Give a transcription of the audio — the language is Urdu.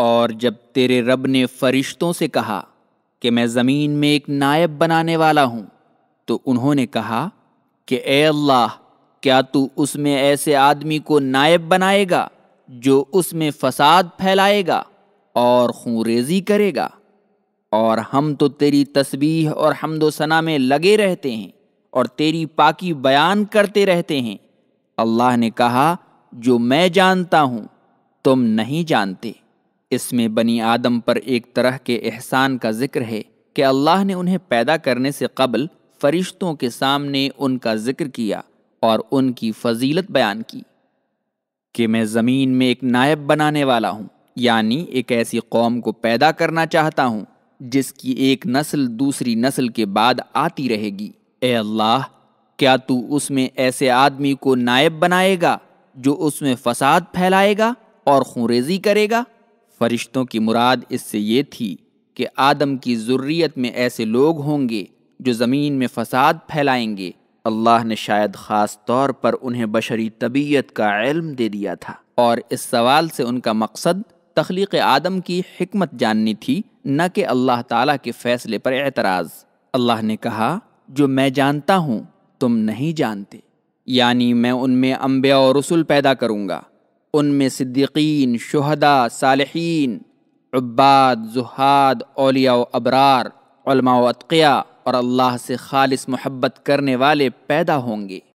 اور جب تیرے رب نے فرشتوں سے کہا کہ میں زمین میں ایک نائب بنانے والا ہوں تو انہوں نے کہا کہ اے اللہ کیا تو اس میں ایسے آدمی کو نائب بنائے گا جو اس میں فساد پھیلائے گا اور خونزی کرے گا اور ہم تو تیری تسبیح اور حمد و ثنا میں لگے رہتے ہیں اور تیری پاکی بیان کرتے رہتے ہیں اللہ نے کہا جو میں جانتا ہوں تم نہیں جانتے اس میں بنی آدم پر ایک طرح کے احسان کا ذکر ہے کہ اللہ نے انہیں پیدا کرنے سے قبل فرشتوں کے سامنے ان کا ذکر کیا اور ان کی فضیلت بیان کی کہ میں زمین میں ایک نائب بنانے والا ہوں یعنی ایک ایسی قوم کو پیدا کرنا چاہتا ہوں جس کی ایک نسل دوسری نسل کے بعد آتی رہے گی اے اللہ کیا تو اس میں ایسے آدمی کو نائب بنائے گا جو اس میں فساد پھیلائے گا اور خونریزی کرے گا فرشتوں کی مراد اس سے یہ تھی کہ آدم کی ضروریت میں ایسے لوگ ہوں گے جو زمین میں فساد پھیلائیں گے اللہ نے شاید خاص طور پر انہیں بشری طبیعت کا علم دے دیا تھا اور اس سوال سے ان کا مقصد تخلیق آدم کی حکمت جاننی تھی نہ کہ اللہ تعالیٰ کے فیصلے پر اعتراض اللہ نے کہا جو میں جانتا ہوں تم نہیں جانتے یعنی میں ان میں انبیاء و رسول پیدا کروں گا ان میں صدیقین شہدا صالحین عباد زہاد اولیاء و ابرار علماء و اطقیہ اور اللہ سے خالص محبت کرنے والے پیدا ہوں گے